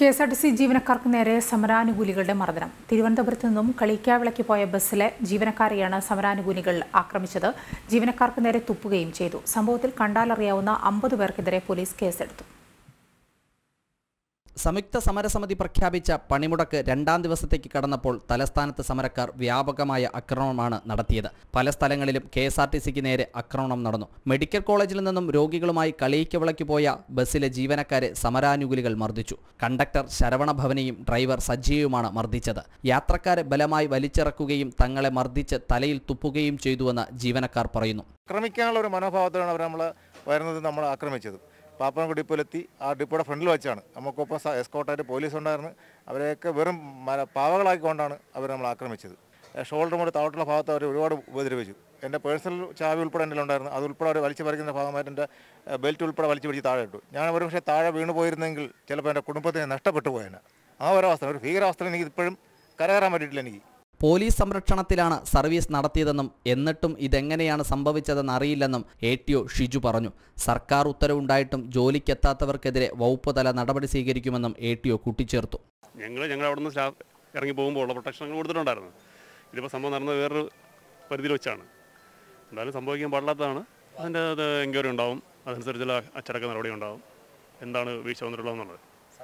K S R T C ജീവനക്കാർക്ക് നേരെ സമരാനുകൂലികളുടെ മർദ്ദനം തിരുവനന്തപുരത്ത് നിന്നും കളിക്കാവിളയ്ക്ക് പോയ ബസ്സിലെ ജീവനക്കാരെയാണ് സമരാനുകൂലികൾ ആക്രമിച്ചത് ജീവനക്കാർക്ക് നേരെ തുപ്പുകയും ചെയ്തു സംഭവത്തിൽ കണ്ടാലറിയാവുന്ന അമ്പത് പേർക്കെതിരെ പോലീസ് കേസെടുത്തു സംയുക്ത സമരസമിതി പ്രഖ്യാപിച്ച പണിമുടക്ക് രണ്ടാം ദിവസത്തേക്ക് കടന്നപ്പോൾ തലസ്ഥാനത്ത് സമരക്കാർ വ്യാപകമായ ആക്രമണമാണ് നടത്തിയത് പല സ്ഥലങ്ങളിലും കെ എസ് ആർ ടി സിക്ക് നേരെ ആക്രമണം നടന്നു മെഡിക്കൽ കോളേജിൽ നിന്നും രോഗികളുമായി വിളക്കി പോയ ബസ്സിലെ ജീവനക്കാരെ സമരാനുകൂലികൾ മർദ്ദിച്ചു കണ്ടക്ടർ ശരവണ ഡ്രൈവർ സജീവുമാണ് മർദ്ദിച്ചത് യാത്രക്കാരെ ബലമായി വലിച്ചിറക്കുകയും തങ്ങളെ മർദ്ദിച്ച് തലയിൽ തുപ്പുകയും ചെയ്തുവെന്ന് ജീവനക്കാർ പറയുന്നു ആക്രമിക്കാനുള്ള ഒരു മനോഭാവത്തിലാണ് അവർ നമ്മൾ വരുന്നത് നമ്മൾ ആക്രമിച്ചത് പാപ്പനംകുടി പുലത്തി ആ ഡിപ്പോയുടെ ഫ്രണ്ടിൽ വെച്ചാണ് നമുക്കൊപ്പം എസ്കോട്ടായിട്ട് പോലീസ് ഉണ്ടായിരുന്നു അവരെയൊക്കെ വെറും പാവകളാക്കിക്കൊണ്ടാണ് അവർ നമ്മൾ ആക്രമിച്ചത് ഷോൾഡർ മുതൽ താഴോട്ടുള്ള ഭാഗത്ത് അവർ ഒരുപാട് ഉപദ്രവിച്ചു എൻ്റെ പേഴ്സണൽ ചാവി ഉൾപ്പെടെ എൻ്റെ ഉണ്ടായിരുന്നു അത് ഉൾപ്പെടെ അവർ വലിച്ചു പറിക്കുന്ന ഭാഗമായിട്ട് എൻ്റെ ബെൽറ്റ് ഉൾപ്പെടെ വലിച്ചു പിടിച്ച് താഴെ ഇട്ടു ഞാൻ ഒരു പക്ഷേ താഴെ വീണ് പോയിരുന്നെങ്കിൽ ചിലപ്പോൾ എൻ്റെ കുടുംബത്തെ നഷ്ടപ്പെട്ടു പോയേനെ ആ ഒരവസ്ഥ ഒരു ഭീകരാവസ്ഥ എനിക്ക് ഇപ്പോഴും കരകയറാൻ പറ്റിയിട്ടില്ല എനിക്ക് പോലീസ് സംരക്ഷണത്തിലാണ് സർവീസ് നടത്തിയതെന്നും എന്നിട്ടും ഇതെങ്ങനെയാണ് സംഭവിച്ചതെന്ന് അറിയില്ലെന്നും എ ടി ഒ ഷിജു പറഞ്ഞു സർക്കാർ ഉത്തരവുണ്ടായിട്ടും ജോലിക്കെത്താത്തവർക്കെതിരെ വകുപ്പ് തല നടപടി സ്വീകരിക്കുമെന്നും എ ടി ഒ കൂട്ടിച്ചേർത്തു ഞങ്ങൾ ഞങ്ങൾ അവിടെ നിന്ന് സ്റ്റാഫ് ഇറങ്ങി പോകുമ്പോൾ ഉള്ള പ്രൊട്ടക്ഷനങ്ങൾ കൊടുത്തിട്ടുണ്ടായിരുന്നു ഇതിപ്പോൾ സംഭവം നടന്നത് വേറൊരു പരിധിയിൽ വെച്ചാണ് എന്തായാലും സംഭവിക്കാൻ പാടില്ലാത്തതാണ് അതിൻ്റെ അത് എൻക്വയറി ഉണ്ടാവും അതനുസരിച്ചുള്ള അച്ചടക്ക നടപടി ഉണ്ടാവും എന്താണ് വീഴ്ച വന്നിട്ടുള്ളതെന്നുള്ളത്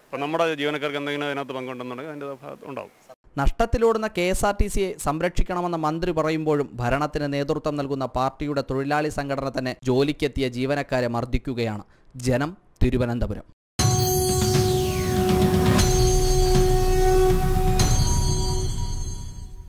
അപ്പം നമ്മുടെ ജീവനക്കാർക്ക് എന്തെങ്കിലും അതിനകത്ത് പങ്കുണ്ടെന്നുണ്ടെങ്കിൽ അതിൻ്റെ ഉണ്ടാവും നഷ്ടത്തിലോടുന്ന കെ എസ് ആർ ടി സിയെ സംരക്ഷിക്കണമെന്ന മന്ത്രി പറയുമ്പോഴും ഭരണത്തിന് നേതൃത്വം നൽകുന്ന പാർട്ടിയുടെ തൊഴിലാളി സംഘടന തന്നെ ജോലിക്കെത്തിയ ജീവനക്കാരെ മർദ്ദിക്കുകയാണ് ജനം തിരുവനന്തപുരം